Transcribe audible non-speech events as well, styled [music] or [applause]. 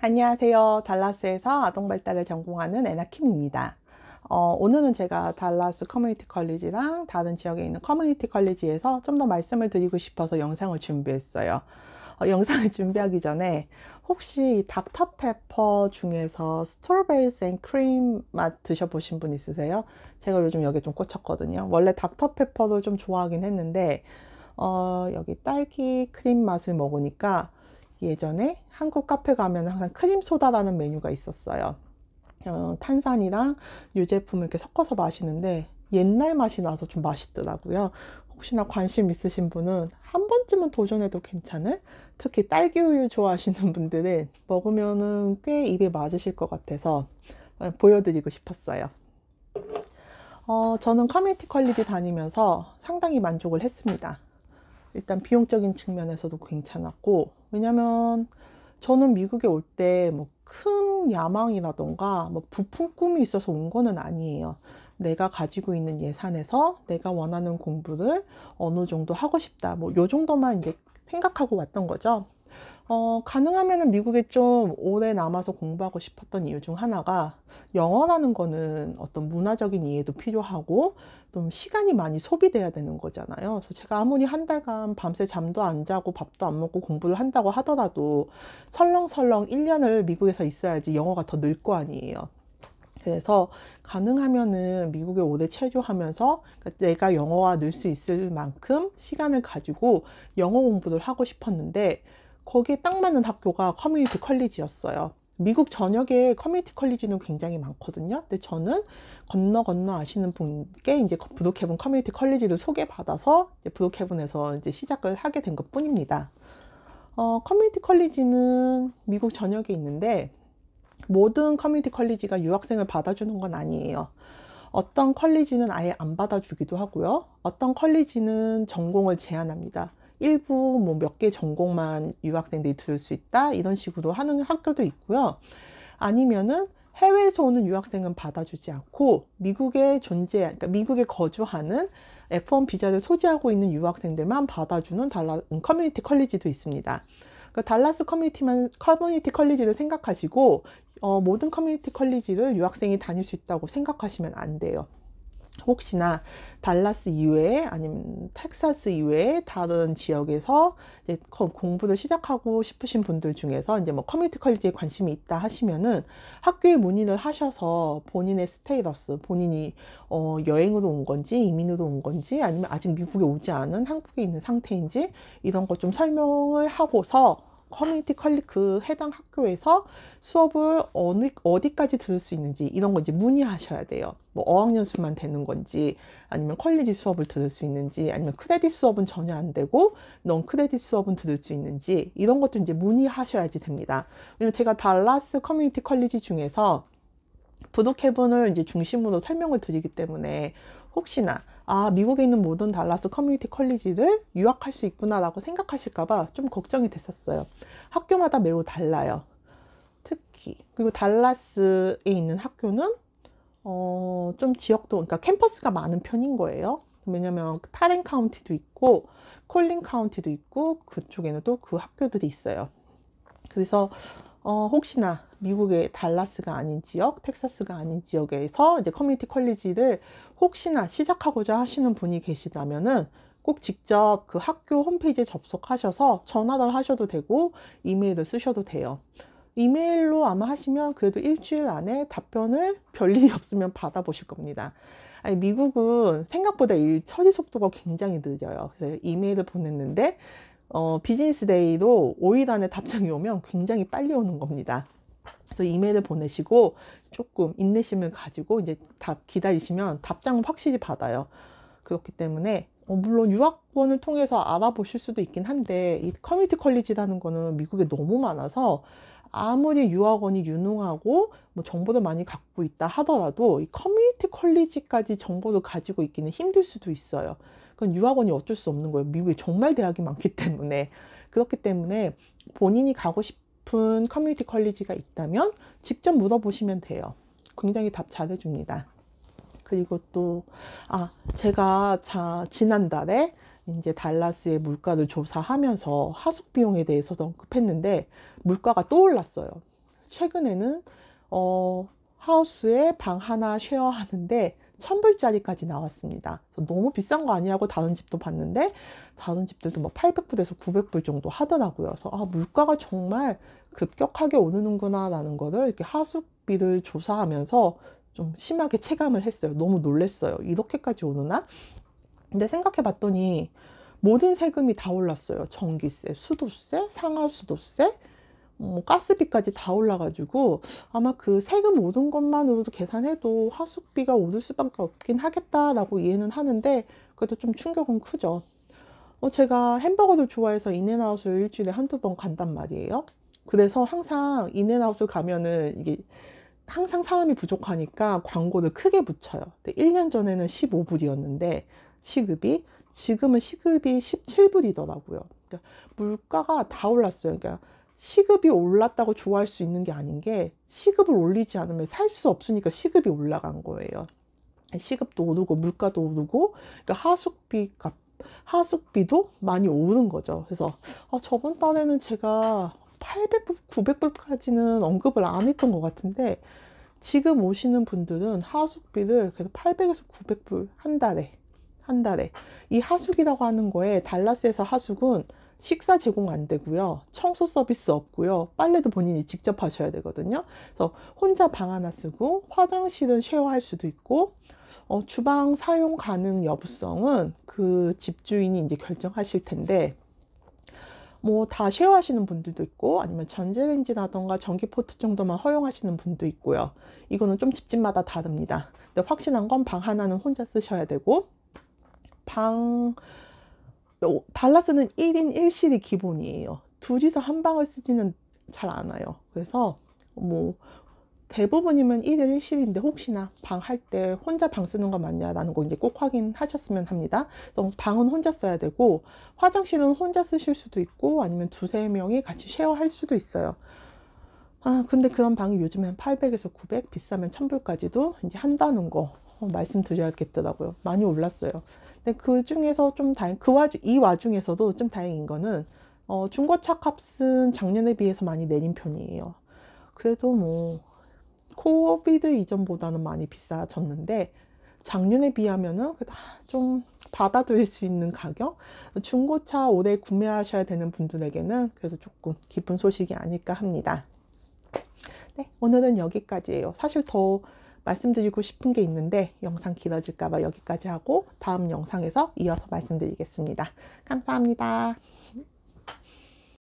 안녕하세요. 달라스에서 아동발달을 전공하는 에나킴입니다. 어, 오늘은 제가 달라스 커뮤니티 컬리지랑 다른 지역에 있는 커뮤니티 컬리지에서 좀 더 말씀을 드리고 싶어서 영상을 준비했어요. 어, 영상을 [laughs] 준비하기 전에 혹시 닥터페퍼 중에서 스트로베리스 앤 크림 맛 드셔보신 분 있으세요? 제가 요즘 여기 좀 꽂혔거든요. 원래 닥터페퍼를 좀 좋아하긴 했는데 어, 여기 딸기 크림 맛을 먹으니까 예전에 한국 카페 가면 항상 크림 소다라는 메뉴가 있었어요. 어, 탄산이랑 유제품을 이렇게 섞어서 마시는데 옛날 맛이 나서 좀 맛있더라고요. 혹시나 관심 있으신 분은 한 번쯤은 도전해도 괜찮을? 특히 딸기 우유 좋아하시는 [laughs] 분들은 먹으면꽤 입에 맞으실 것 같아서 어, 보여드리고 싶었어요. 어, 저는 커뮤니티 컬리지 다니면서 상당히 만족을 했습니다. 일단 비용적인 측면에서도 괜찮았고 왜냐면 저는 미국에 올 때 뭐 큰 야망이라던가 뭐 부품 꿈이 있어서 온 거는 아니에요. 내가 가지고 있는 예산에서 내가 원하는 공부를 어느 정도 하고 싶다. 뭐 요 정도만 이제 생각하고 왔던 거죠. 어, 가능하면 미국에 좀 오래 남아서 공부하고 싶었던 이유 중 하나가 영어라는 거는 어떤 문화적인 이해도 필요하고 좀 시간이 많이 소비돼야 되는 거잖아요. 그래서 제가 아무리 한 달간 밤새 잠도 안 자고 밥도 안 먹고 공부를 한다고 하더라도 설렁설렁 1년을 미국에서 있어야지 영어가 더 늘 거 아니에요. 그래서 가능하면은 미국에 오래 체조하면서 내가 영어와 늘 수 있을 만큼 시간을 가지고 영어 공부를 하고 싶었는데 거기에 딱 맞는 학교가 커뮤니티 컬리지였어요. 미국 전역에 커뮤니티 컬리지는 굉장히 많거든요. 근데 저는 건너 건너 아시는 분께 이제 부독해본 커뮤니티 컬리지를 소개받아서 이제 부독해본에서 이제 시작을 하게 된 것 뿐입니다. 어, 커뮤니티 컬리지는 미국 전역에 있는데 모든 커뮤니티 컬리지가 유학생을 받아주는 건 아니에요. 어떤 컬리지는 아예 안 받아주기도 하고요. 어떤 컬리지는 전공을 제한합니다. 일부 뭐 몇 개 전공만 유학생들이 들을 수 있다 이런 식으로 하는 학교도 있고요. 아니면은 해외에서 오는 유학생은 받아주지 않고 미국에 존재, 그러니까 미국에 거주하는 F1 비자를 소지하고 있는 유학생들만 받아주는 달라 음, 커뮤니티 컬리지도 있습니다. 그러니까 달라스 커뮤니티만 커뮤니티 컬리지를 생각하시고 어, 모든 커뮤니티 컬리지를 유학생이 다닐 수 있다고 생각하시면 안 돼요. 혹시나 달라스 이외에 아니면 텍사스 이외에 다른 지역에서 이제 공부를 시작하고 싶으신 분들 중에서 이제 뭐 커뮤니티 퀄리티에 관심이 있다 하시면은 학교에 문의를 하셔서 본인의 스테이더스 본인이 어 여행으로 온 건지 이민으로 온 건지 아니면 아직 미국에 오지 않은 한국에 있는 상태인지 이런 것 좀 설명을 하고서 커뮤니티 컬리 그 해당 학교에서 수업을 어느 어디까지 들을 수 있는지 이런 거 이제 문의하셔야 돼요. 뭐 어학연수만 되는 건지 아니면 컬리지 수업을 들을 수 있는지 아니면 크레딧 수업은 전혀 안 되고 넌 크레딧 수업은 들을 수 있는지 이런 것도 이제 문의하셔야지 됩니다. 왜냐면 제가 달라스 커뮤니티 컬리지 중에서 부로케븐을 이제 중심으로 설명을 드리기 때문에 혹시나 아 미국에 있는 모든 달라스 커뮤니티 컬리지를 유학할 수 있구나라고 생각하실까봐 좀 걱정이 됐었어요. 학교마다 매우 달라요. 특히 그리고 달라스에 있는 학교는 어, 좀 지역도 그러니까 캠퍼스가 많은 편인 거예요. 왜냐면 타렌 카운티도 있고 콜린 카운티도 있고 그쪽에는 또 그 학교들이 있어요. 그래서 어, 혹시나 미국의 달라스가 아닌 지역, 텍사스가 아닌 지역에서 이제 커뮤니티 컬리지를 혹시나 시작하고자 하시는 분이 계시다면은 꼭 직접 그 학교 홈페이지에 접속하셔서 전화를 하셔도 되고 이메일을 쓰셔도 돼요. 이메일로 아마 하시면 그래도 일주일 안에 답변을 별일이 없으면 받아보실 겁니다. 아니, 미국은 생각보다 일 처리 속도가 굉장히 느려요. 그래서 이메일을 보냈는데 어, 비즈니스 데이도 5일 안에 답장이 오면 굉장히 빨리 오는 겁니다. 그래서 이메일을 보내시고 조금 인내심을 가지고 이제 답 기다리시면 답장은 확실히 받아요. 그렇기 때문에 어, 물론 유학원을 통해서 알아보실 수도 있긴 한데 이 커뮤니티 컬리지라는 거는 미국에 너무 많아서 아무리 유학원이 유능하고 뭐 정보를 많이 갖고 있다 하더라도 이 커뮤니티 컬리지까지 정보를 가지고 있기는 힘들 수도 있어요. 그건 유학원이 어쩔 수 없는 거예요. 미국에 정말 대학이 많기 때문에. 그렇기 때문에 본인이 가고 싶은 커뮤니티 컬리지가 있다면 직접 물어보시면 돼요. 굉장히 답 잘해줍니다. 그리고 또, 아, 제가 자, 지난달에 이제 달라스의 물가를 조사하면서 하숙 비용에 대해서 언급했는데 물가가 또 올랐어요. 최근에는 어 하우스에 방 하나 쉐어하는데 1000불짜리까지 나왔습니다. 너무 비싼 거 아니냐고 다른 집도 봤는데 다른 집들도 뭐 800불에서 900불 정도 하더라고요. 그래서 아, 물가가 정말 급격하게 오르는구나 라는 거를 이렇게 하숙비를 조사하면서 좀 심하게 체감을 했어요. 너무 놀랬어요. 이렇게까지 오르나? 근데 생각해 봤더니 모든 세금이 다 올랐어요. 전기세, 수도세, 상하수도세, 어, 가스비까지 다 올라가지고 아마 그 세금 오른 것만으로도 계산해도 하숙비가 오를 수밖에 없긴 하겠다라고 이해는 하는데 그래도 좀 충격은 크죠. 어, 제가 햄버거를 좋아해서 인앤아웃을 일주일에 한두 번 간단 말이에요. 그래서 항상 인앤아웃을 가면은 이게 항상 사람이 부족하니까 광고를 크게 붙여요. 1년 전에는 15불이었는데 시급이 지금은 시급이 17불이더라고요. 그러니까 물가가 다 올랐어요. 그러니까 시급이 올랐다고 좋아할 수 있는 게 아닌 게 시급을 올리지 않으면 살 수 없으니까 시급이 올라간 거예요. 시급도 오르고 물가도 오르고 그러니까 하숙비 값 하숙비도 많이 오르는 거죠. 그래서 아, 저번 달에는 제가 800불, 900불까지는 언급을 안 했던 것 같은데 지금 오시는 분들은 하숙비를 그래서 800에서 900불 한 달에 한 달에 이 하숙이라고 하는 거에 달라스에서 하숙은 식사 제공 안 되고요. 청소 서비스 없고요. 빨래도 본인이 직접 하셔야 되거든요. 그래서 혼자 방 하나 쓰고 화장실은 쉐어할 수도 있고 어, 주방 사용 가능 여부성은 그 집주인이 이제 결정하실 텐데 뭐 다 쉐어하시는 분들도 있고 아니면 전자레인지라던가 전기포트 정도만 허용하시는 분도 있고요. 이거는 좀 집집마다 다릅니다. 근데 확실한 건 방 하나는 혼자 쓰셔야 되고 방 어, 달라스는 1인 1실이 기본이에요. 둘이서 한 방을 쓰지는 잘 않아요. 그래서 뭐 대부분이면 1인 1실인데 혹시나 방할 때 혼자 방 쓰는 거 맞냐라는 거 이제 꼭 확인하셨으면 합니다. 방은 혼자 써야 되고 화장실은 혼자 쓰실 수도 있고 아니면 두세 명이 같이 쉐어할 수도 있어요. 아 근데 그런 방이 요즘엔 800에서 900 비싸면 1000불까지도 이제 한다는 거 어, 말씀드려야겠더라고요. 많이 올랐어요. 근데 그 중에서 좀 다행, 그 와중, 이 와중에서도 좀 다행인 거는, 어, 중고차 값은 작년에 비해서 많이 내린 편이에요. 그래도 뭐, 코비드 이전보다는 많이 비싸졌는데, 작년에 비하면은 아, 좀 받아들일 수 있는 가격 중고차 올해 구매하셔야 되는 분들에게는 그래서 조금 기쁜 소식이 아닐까 합니다. 네, 오늘은 여기까지예요. 사실 더 말씀드리고 싶은 게 있는데 영상 길어질까봐 여기까지 하고 다음 영상에서 이어서 말씀드리겠습니다. 감사합니다.